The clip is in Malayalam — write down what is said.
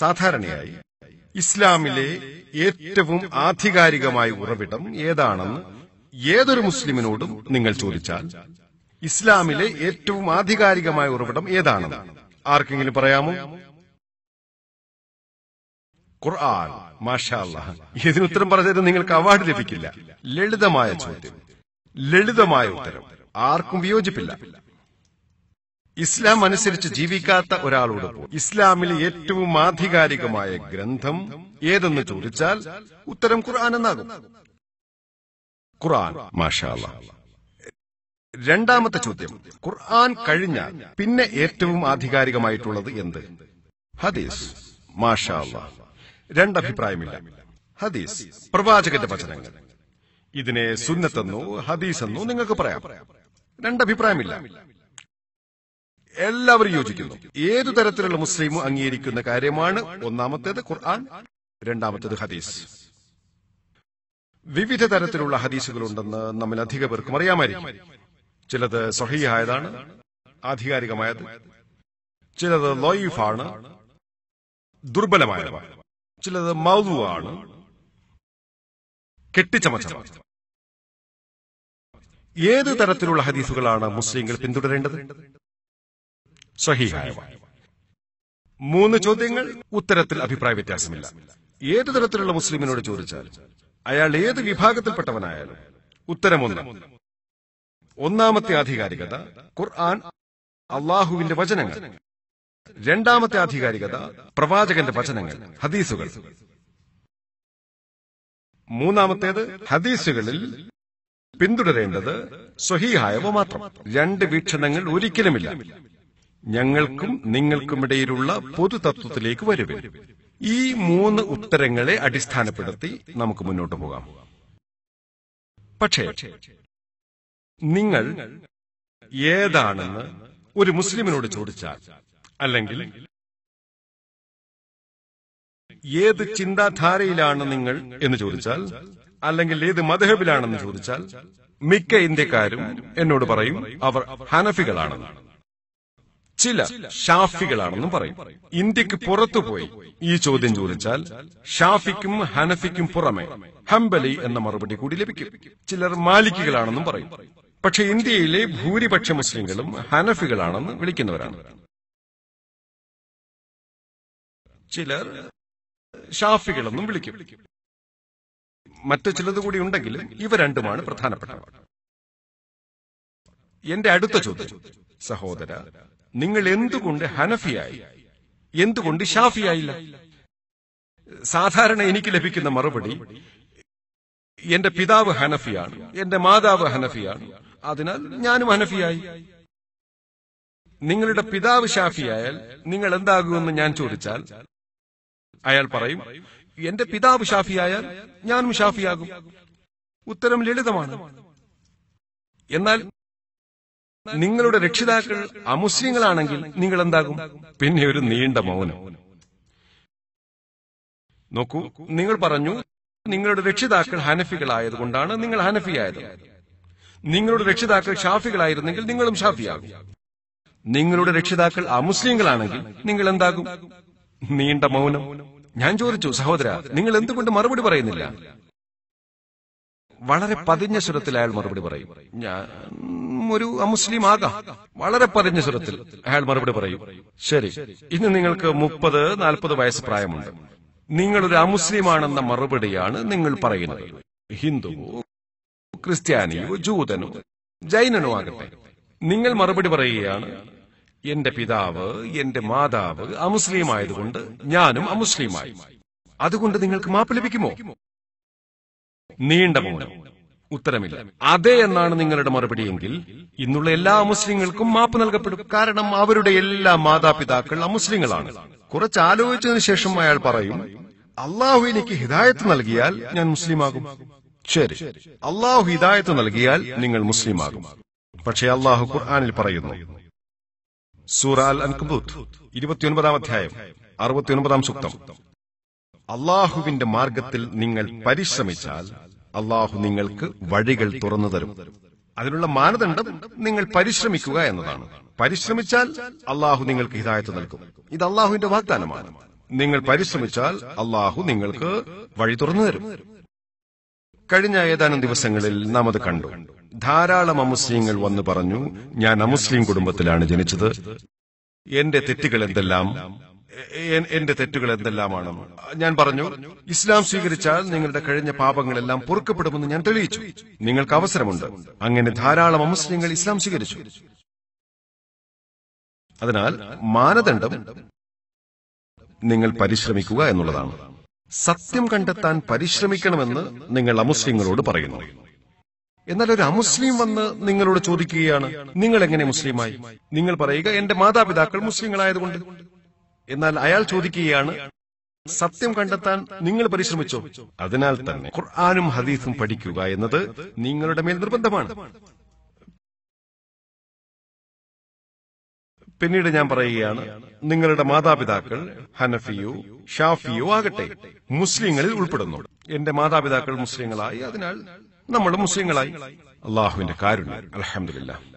സാധാരണയായി ഇസ്ലാമിലെ ഏറ്റവും ആധികാരികമായ ഉറവിടം ഏതാണെന്ന് ഏതൊരു മുസ്ലിമിനോടും നിങ്ങൾ ചോദിച്ചാൽ ഇസ്ലാമിലെ ഏറ്റവും ആധികാരികമായ ഉറവിടം ഏതാണ് ആർക്കെങ്കിലും പറയാമോ ഖുർആൻ മാഷാല്ല ഇതിനുത്തരം പറഞ്ഞതിന് നിങ്ങൾക്ക് അവാർഡ് ലഭിക്കില്ല ലളിതമായ ചോദ്യം ലളിതമായ ഉത്തരം ആർക്കും വിയോജിപ്പില്ല ഇസ്ലാം അനുസരിച്ച് ജീവിക്കാത്ത ഒരാളോട് ഇസ്ലാമിലെ ഏറ്റവും ആധികാരികമായ ഗ്രന്ഥം ഏതെന്ന് ചോദിച്ചാൽ ഉത്തരം ഖുർആൻ എന്നാകും ഖുർആൻ രണ്ടാമത്തെ ചോദ്യം ഖുർആൻ കഴിഞ്ഞാൽ പിന്നെ ഏറ്റവും ആധികാരികമായിട്ടുള്ളത് എന്ത് ഹദീസ് മാഷാല്ല രണ്ടഭിപ്രായമില്ല ഹദീസ് പ്രവാചകന്റെ വചനങ്ങൾ ഇതിനെ സുന്നത്തെന്നോ ഹദീസെന്നോ നിങ്ങൾക്ക് പറയാം രണ്ടഭിപ്രായമില്ല എല്ലാവരും യോജിക്കുന്നു ഏതു തരത്തിലുള്ള മുസ്ലിമും അംഗീകരിക്കുന്ന കാര്യമാണ് ഒന്നാമത്തേത് ഖുർആൻ രണ്ടാമത്തേത് ഹദീസ് വിവിധ തരത്തിലുള്ള ഹദീസുകളുണ്ടെന്ന് നമ്മൾ അധിക പേർക്കും അറിയാമായിരിക്കും ചിലത് സഹിയായതാണ് ആധികാരികമായത് ചിലത് ലോയിഫാണ് ദുർബലമായവ ചിലത് മൗതുവാണ് കെട്ടിച്ചമച്ച ഏത് തരത്തിലുള്ള ഹദീസുകളാണ് മുസ്ലിങ്ങൾ പിന്തുടരേണ്ടത് സഹിയായവ മൂന്ന് ചോദ്യങ്ങൾ ഉത്തരത്തിൽ അഭിപ്രായ വ്യത്യാസമില്ല ഏത് തരത്തിലുള്ള മുസ്ലിമിനോട് ചോദിച്ചാലും അയാൾ ഏത് വിഭാഗത്തിൽപ്പെട്ടവനായാലും ഉത്തരമൊന്നും ഒന്നാമത്തെ ആധികാരികത ഖുർആൻ അള്ളാഹുവിന്റെ വചനങ്ങൾ രണ്ടാമത്തെ ആധികാരികത പ്രവാചകന്റെ വചനങ്ങൾ ഹദീസുകൾ മൂന്നാമത്തേത് ഹദീസുകളിൽ പിന്തുടരേണ്ടത് സ്വഹീഹായവ മാത്രം രണ്ട് വീക്ഷണങ്ങൾ ഒരിക്കലുമില്ല ഞങ്ങൾക്കും നിങ്ങൾക്കുമിടയിലുള്ള പൊതുതത്വത്തിലേക്ക് വരുവിൻ ഈ മൂന്ന് ഉത്തരങ്ങളെ അടിസ്ഥാനപ്പെടുത്തി നമുക്ക് മുന്നോട്ട് പോകാം പക്ഷേ നിങ്ങൾ ഏതാണെന്ന് ഒരു മുസ്ലിമിനോട് ചോദിച്ചാൽ അല്ലെങ്കിൽ ഏത് ചിന്താധാരയിലാണ് നിങ്ങൾ എന്ന് ചോദിച്ചാൽ അല്ലെങ്കിൽ ഏത് മധബിലാണെന്ന് ചോദിച്ചാൽ മിക്ക ഇന്ത്യക്കാരും എന്നോട് പറയും അവർ ഹനഫികളാണെന്ന് ചില ഷാഫികളാണെന്നും പറയും ഇന്ത്യക്ക് പുറത്തുപോയി ഈ ചോദ്യം ചോദിച്ചാൽ ഷാഫിക്കും ഹനഫിക്കും പുറമെ ഹംബലി എന്ന മറുപടി കൂടി ലഭിക്കും ചിലർ മാലിക്കുകളാണെന്നും പറയും പക്ഷെ ഇന്ത്യയിലെ ഭൂരിപക്ഷ മുസ്ലിങ്ങളും ഹനഫികളാണെന്ന് വിളിക്കുന്നവരാണ് ചിലർ ഷാഫികളെന്നും വിളിക്കും മറ്റു ചിലത് കൂടി ഉണ്ടെങ്കിലും ഇവ രണ്ടുമാണ് പ്രധാനപ്പെട്ടവർ എന്റെ അടുത്ത ചോദ്യം സഹോദര നിങ്ങൾ എന്തുകൊണ്ട് ഹനഫിയായി എന്തുകൊണ്ട് ഷാഫിയായില്ല സാധാരണ എനിക്ക് ലഭിക്കുന്ന മറുപടി എന്റെ പിതാവ് ഹനഫിയാണ് എന്റെ മാതാവ് ഹനഫിയാണ് അതിനാൽ ഞാനും ഹനഫിയായി നിങ്ങളുടെ പിതാവ് ഷാഫിയായാൽ നിങ്ങൾ എന്താകുമെന്ന് ഞാൻ ചോദിച്ചാൽ അയാൾ പറയും എന്റെ പിതാവ് ഷാഫിയായാൽ ഞാനും ഷാഫിയാകും ഉത്തരം ലളിതമാണ് എന്നാൽ നിങ്ങളുടെ രക്ഷിതാക്കൾ അമുസ്ലിങ്ങളാണെങ്കിൽ നിങ്ങൾ എന്താകും പിന്നെ ഒരു നീണ്ട മൗനം നോക്കൂ നിങ്ങൾ പറഞ്ഞു നിങ്ങളുടെ രക്ഷിതാക്കൾ ഹനഫികളായതുകൊണ്ടാണ് നിങ്ങൾ ഹനഫിയായത് നിങ്ങളുടെ രക്ഷിതാക്കൾ ഷാഫികളായിരുന്നെങ്കിൽ നിങ്ങളും ഷാഫിയാകും നിങ്ങളുടെ രക്ഷിതാക്കൾ അമുസ്ലിങ്ങളാണെങ്കിൽ നിങ്ങൾ എന്താകും നീണ്ട മൗനം ഞാൻ ചോദിച്ചു സഹോദര നിങ്ങൾ എന്തുകൊണ്ട് മറുപടി പറയുന്നില്ല വളരെ പതിഞ്ഞ സ്വരത്തിൽ അയാൾ മറുപടി പറയും ഞാൻ ഒരു അമുസ്ലിം ആകാം വളരെ പതിഞ്ഞ സ്വരത്തിൽ അയാൾ മറുപടി പറയും ശരി ഇന്ന് നിങ്ങൾക്ക് മുപ്പത് നാൽപ്പത് വയസ്സ് പ്രായമുണ്ട് നിങ്ങളൊരു അമുസ്ലിമാണെന്ന മറുപടിയാണ് നിങ്ങൾ പറയുന്നത് ഹിന്ദുവോ ക്രിസ്ത്യാനിയോ ജൂതനോ ജൈനനോ ആകട്ടെ നിങ്ങൾ മറുപടി പറയുകയാണ് എന്റെ പിതാവ് എന്റെ മാതാവ് അമുസ്ലിം ആയതുകൊണ്ട് ഞാനും അമുസ്ലിമായി അതുകൊണ്ട് നിങ്ങൾക്ക് മാപ്പ് ലഭിക്കുമോ നീണ്ട മൗനം ഉത്തരമില്ല അതെ എന്നാണ് നിങ്ങളുടെ മറുപടിയെങ്കിൽ ഇന്നുള്ള എല്ലാ മുസ്ലിങ്ങൾക്കും മാപ്പ് നൽകപ്പെടും കാരണം അവരുടെ എല്ലാ മാതാപിതാക്കൾ അമുസ്ലിങ്ങളാണ് കുറച്ച് ആലോചിച്ചതിനു ശേഷം അയാൾ പറയും അള്ളാഹു എനിക്ക് ഹിദായത്ത് നൽകിയാൽ ഞാൻ മുസ്ലിമാകും ശരി അള്ളാഹു ഹിദായത്ത് നൽകിയാൽ നിങ്ങൾ മുസ്ലിമാകും പക്ഷേ അള്ളാഹു ഖുർആാനിൽ പറയുന്നു സൂറാൽ അൻകുബൂത്ത് ഇരുപത്തിയൊൻപതാം അധ്യായം അറുപത്തിയൊൻപതാം സൂക്തം അള്ളാഹുവിന്റെ മാർഗത്തിൽ നിങ്ങൾ പരിശ്രമിച്ചാൽ അള്ളാഹു നിങ്ങൾക്ക് വഴികൾ തുറന്നു തരും അതിനുള്ള മാനദണ്ഡം നിങ്ങൾ പരിശ്രമിക്കുക എന്നതാണ് പരിശ്രമിച്ചാൽ അള്ളാഹു നിങ്ങൾക്ക് ഹിതായത്ത് നൽകും ഇത് അള്ളാഹുവിന്റെ വാഗ്ദാനമാണ് നിങ്ങൾ പരിശ്രമിച്ചാൽ അള്ളാഹു നിങ്ങൾക്ക് വഴി തുറന്നു തരും കഴിഞ്ഞ ഏതാനും ദിവസങ്ങളിൽ നാം അത് കണ്ടു ധാരാളം അമുസ്ലിങ്ങൾ വന്നു പറഞ്ഞു ഞാൻ അമുസ്ലിം കുടുംബത്തിലാണ് ജനിച്ചത് എന്റെ തെറ്റുകൾ എന്തെല്ലാം എന്റെ തെറ്റുകൾ എന്തെല്ലാമാണ് ഞാൻ പറഞ്ഞു ഇസ്ലാം സ്വീകരിച്ചാൽ നിങ്ങളുടെ കഴിഞ്ഞ പാപങ്ങളെല്ലാം പൊറുക്കപ്പെടുമെന്ന് ഞാൻ തെളിയിച്ചു നിങ്ങൾക്ക് അവസരമുണ്ട് അങ്ങനെ ധാരാളം അമുസ്ലിങ്ങൾ ഇസ്ലാം സ്വീകരിച്ചു അതിനാൽ മാനദണ്ഡം നിങ്ങൾ പരിശ്രമിക്കുക എന്നുള്ളതാണ് സത്യം കണ്ടെത്താൻ പരിശ്രമിക്കണമെന്ന് നിങ്ങൾ അമുസ്ലിങ്ങളോട് പറയുന്നു എന്നാൽ ഒരു അമുസ്ലിം വന്ന് നിങ്ങളോട് ചോദിക്കുകയാണ് നിങ്ങൾ എങ്ങനെ മുസ്ലിമായി നിങ്ങൾ പറയുക എന്റെ മാതാപിതാക്കൾ മുസ്ലിങ്ങളായതുകൊണ്ട് എന്നാൽ അയാൾ ചോദിക്കുകയാണ് സത്യം കണ്ടെത്താൻ നിങ്ങൾ പരിശ്രമിച്ചോ അതിനാൽ തന്നെ ഖുർആാനും ഹദീസും പഠിക്കുക എന്നത് നിങ്ങളുടെ മേൽ നിർബന്ധമാണ് പിന്നീട് ഞാൻ പറയുകയാണ് നിങ്ങളുടെ മാതാപിതാക്കൾ ഹനഫിയോ ഷാഫിയോ ആകട്ടെ മുസ്ലിങ്ങളിൽ ഉൾപ്പെടുന്നു എന്റെ മാതാപിതാക്കൾ മുസ്ലിങ്ങളായി അതിനാൽ നമ്മൾ മുസ്ലിങ്ങളായി അള്ളാഹുവിന്റെ കാരുണ്യം അലഹമില്ല